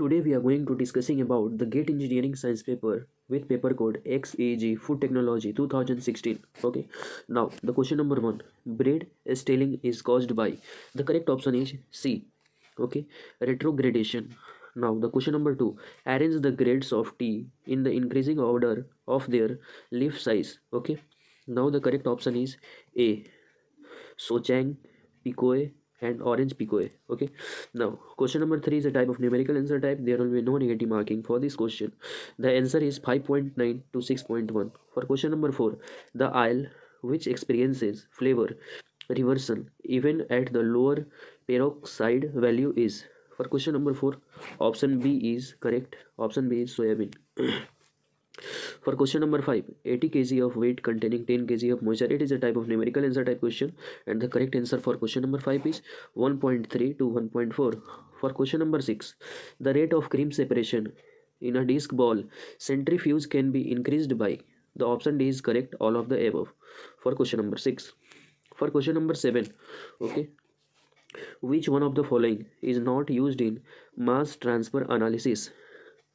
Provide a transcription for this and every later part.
Today we are going to discussing about the GATE Engineering Science paper with paper code XEG Food Technology 2016. Okay. Now the question number one: Bread stealing is caused by. The correct option is C. Okay. Retrogradation. Now the question number two: Arrange the grades of tea in the increasing order of their leaf size. Okay. Now the correct option is A. Sochang, Picoe, and orange picoe okay now question number three is a type of numerical answer type there will be no negative marking for this question the answer is 5.9 to 6.1 for question number four the aisle which experiences flavor reversal even at the lower peroxide value is for question number four option b is correct option b is soybean for question number 5, 80 kg of weight containing 10 kg of moisture. It is a type of numerical answer type question and the correct answer for question number 5 is 1.3 to 1.4. For question number 6, the rate of cream separation in a disc ball centrifuge can be increased by the option D is correct all of the above for question number 6 for question number 7 okay which one of the following is not used in mass transfer analysis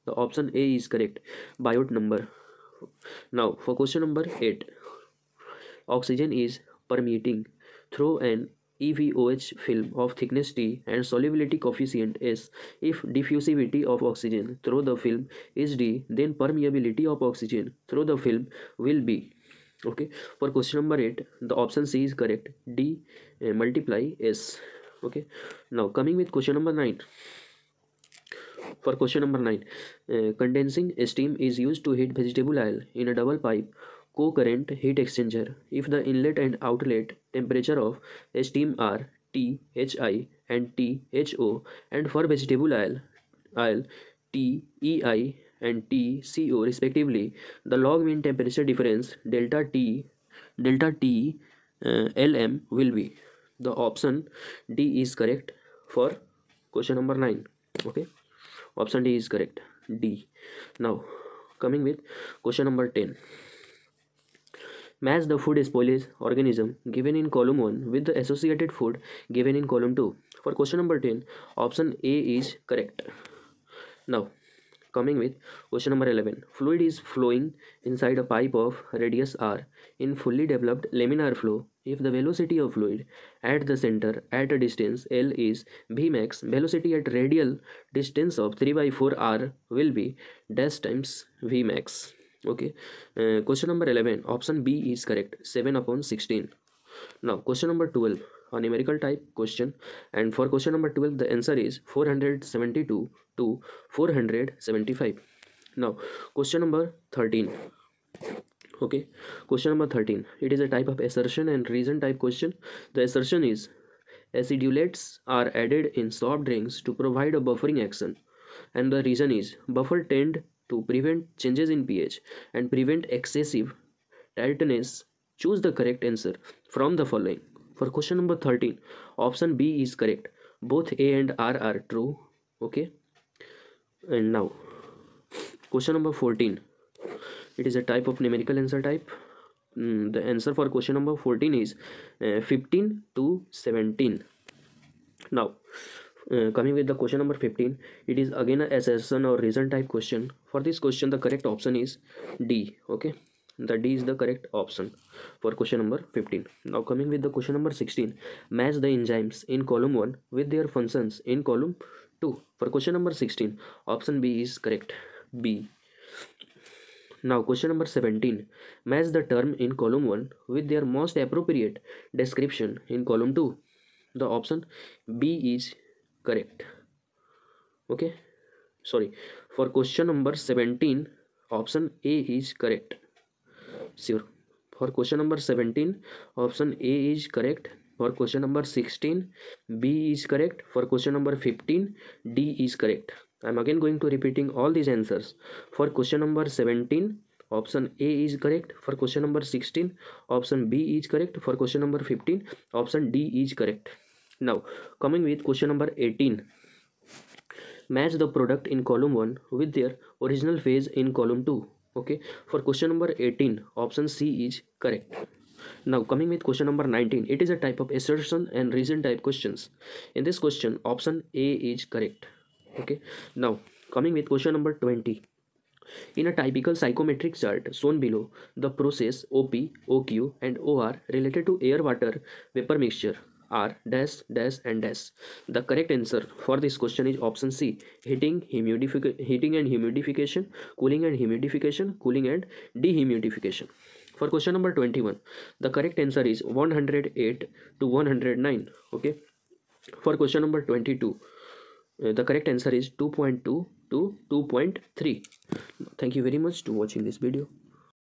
the option A is correct biot number now for question number 8 oxygen is permeating through an EVOH film of thickness T and solubility coefficient S. If diffusivity of oxygen through the film is D, then permeability of oxygen through the film will be. Okay, for question number 8, the option C is correct. D uh, multiply S. Okay, now coming with question number 9 for question number 9 uh, condensing steam is used to heat vegetable oil in a double pipe co-current heat exchanger if the inlet and outlet temperature of steam are THI and THO and for vegetable oil oil TEI and TCO respectively the log mean temperature difference delta T delta T uh, LM will be the option D is correct for question number 9 okay option d is correct d now coming with question number 10 match the food spoilage organism given in column 1 with the associated food given in column 2 for question number 10 option a is correct now coming with question number 11 fluid is flowing inside a pipe of radius r in fully developed laminar flow if the velocity of fluid at the center at a distance l is vmax velocity at radial distance of 3 by 4 r will be dash times vmax okay uh, question number 11 option b is correct 7 upon 16 now question number 12 a numerical type question and for question number 12 the answer is 472 to 475 now question number 13 okay question number 13 it is a type of assertion and reason type question the assertion is acidulates are added in soft drinks to provide a buffering action and the reason is buffer tend to prevent changes in ph and prevent excessive tartness choose the correct answer from the following for question number 13 option b is correct both a and r are true okay and now question number 14 it is a type of numerical answer type mm, the answer for question number 14 is uh, 15 to 17 now uh, coming with the question number 15 it is again a assertion or reason type question for this question the correct option is d okay the d is the correct option for question number 15 now coming with the question number 16 match the enzymes in column 1 with their functions in column 2 for question number 16 option b is correct b now question number 17 match the term in column 1 with their most appropriate description in column 2 the option b is correct okay sorry for question number 17 option a is correct sure for question number seventeen option A is correct for question number sixteen B is correct for question number fifteen D is correct I am again going to repeating all these answers for question number seventeen option A is correct for question number sixteen option B is correct for question number fifteen option D is correct now coming with question number eighteen match the product in column one with your original phase in column two okay for question number eighteen option C is correct now coming with question number nineteen it is a type of assertion and reason type question in this question option A is correct okay now coming with question number twenty in a typical psychometric chart shown below the process O P O Q and O R related to air water vapour mixture are dash dash and dash the correct answer for this question is option c heating humidification heating and humidification cooling and humidification cooling and dehumidification for question number 21 the correct answer is 108 to 109 okay for question number 22 uh, the correct answer is 2.2 to 2.3 thank you very much to watching this video